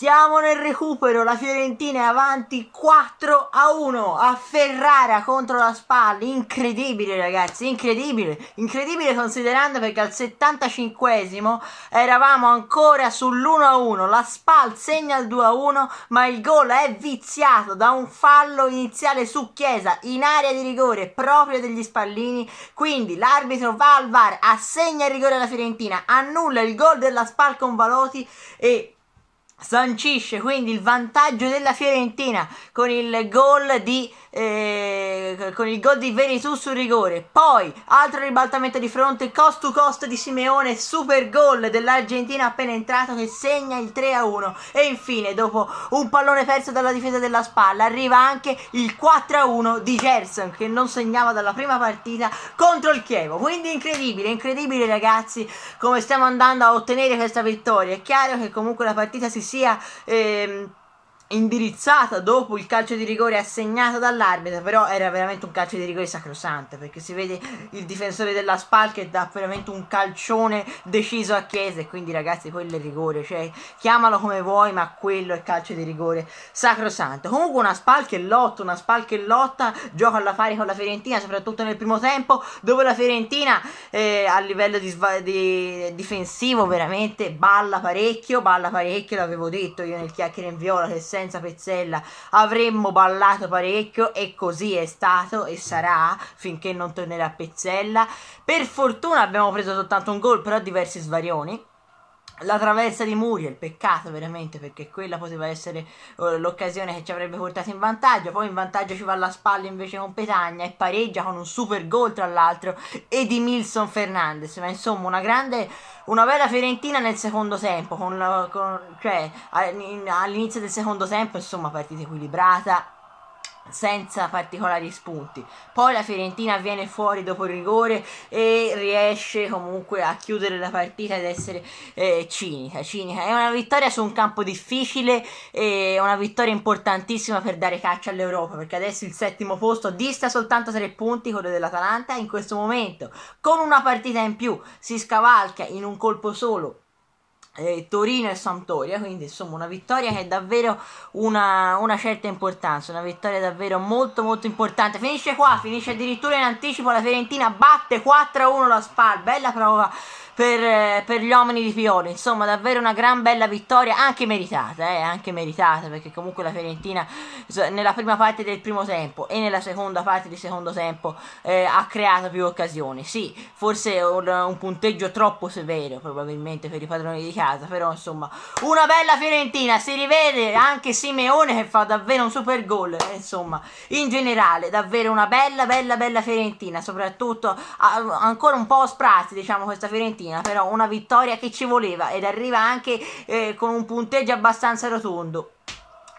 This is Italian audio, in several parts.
Siamo nel recupero, la Fiorentina è avanti 4 a 1 a Ferrara contro la Spalla, incredibile ragazzi, incredibile, incredibile considerando perché al 75 esimo eravamo ancora sull'1 a 1, la Spal segna il 2 a 1 ma il gol è viziato da un fallo iniziale su Chiesa in area di rigore proprio degli Spallini, quindi l'arbitro va al VAR, assegna il rigore alla Fiorentina, annulla il gol della Spal con Valoti e sancisce quindi il vantaggio della Fiorentina con il gol di eh, con il gol di Veritù sul rigore. Poi altro ribaltamento di fronte, cost to cost di Simeone, super gol dell'Argentina appena entrato che segna il 3 a 1. E infine, dopo un pallone perso dalla difesa della spalla, arriva anche il 4 a 1 di Gerson che non segnava dalla prima partita contro il Chievo. Quindi incredibile, incredibile ragazzi come stiamo andando a ottenere questa vittoria. È chiaro che comunque la partita si sia... Ehm, indirizzata dopo il calcio di rigore assegnato dall'arbitro, però era veramente un calcio di rigore sacrosanto, perché si vede il difensore della SPAL che dà veramente un calcione deciso a Chiesa, e quindi ragazzi quello è rigore, cioè chiamalo come vuoi, ma quello è calcio di rigore sacrosanto. Comunque una SPAL che lotta, una SPAL che lotta, gioca alla pari con la Fiorentina, soprattutto nel primo tempo, dove la Fiorentina eh, a livello di, di difensivo veramente balla parecchio, balla parecchio, l'avevo detto io nel chiacchiere in viola che sempre senza Pezzella avremmo ballato parecchio e così è stato e sarà finché non tornerà Pezzella. Per fortuna abbiamo preso soltanto un gol, però diversi svarioni la traversa di Muriel, peccato veramente perché quella poteva essere eh, l'occasione che ci avrebbe portato in vantaggio. Poi in vantaggio ci va alla spalla invece con Petagna e pareggia con un super gol tra l'altro e di Milson Fernandez. Ma insomma, una grande, una bella Fiorentina nel secondo tempo. Con, con, cioè, all'inizio del secondo tempo, insomma, partita equilibrata senza particolari spunti. Poi la Fiorentina viene fuori dopo il rigore e riesce comunque a chiudere la partita ed essere eh, cinica, cinica. È una vittoria su un campo difficile e una vittoria importantissima per dare caccia all'Europa, perché adesso il settimo posto dista soltanto tre punti, quello dell'Atalanta, in questo momento, con una partita in più, si scavalca in un colpo solo eh, Torino e Sampdoria, quindi insomma una vittoria che è davvero una, una, certa importanza, una vittoria davvero molto molto importante. Finisce qua, finisce addirittura in anticipo la Fiorentina, batte 4-1 la Spal, bella prova per, eh, per, gli uomini di Pioli. Insomma, davvero una gran bella vittoria, anche meritata, eh, anche meritata, perché comunque la Fiorentina nella prima parte del primo tempo e nella seconda parte del secondo tempo eh, ha creato più occasioni. Sì, forse un, un, punteggio troppo severo probabilmente per i padroni di casa, però insomma, una bella Fiorentina, si rivede anche Simeone che fa davvero un super gol, eh, insomma, in generale, davvero una bella bella bella Fiorentina, soprattutto a, ancora un po' sprazzi, diciamo, questa Fiorentina stamattina, però una vittoria che ci voleva ed arriva anche eh, con un punteggio abbastanza rotondo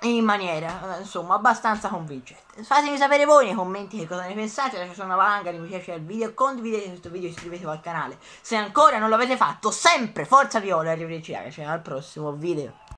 in maniera eh, insomma abbastanza convincente fatemi sapere voi nei commenti che cosa ne pensate lasciate una valanga di mi piace al video condividete questo video e iscrivetevi al canale se ancora non l'avete fatto sempre forza viola arrivederci ragazzi al prossimo video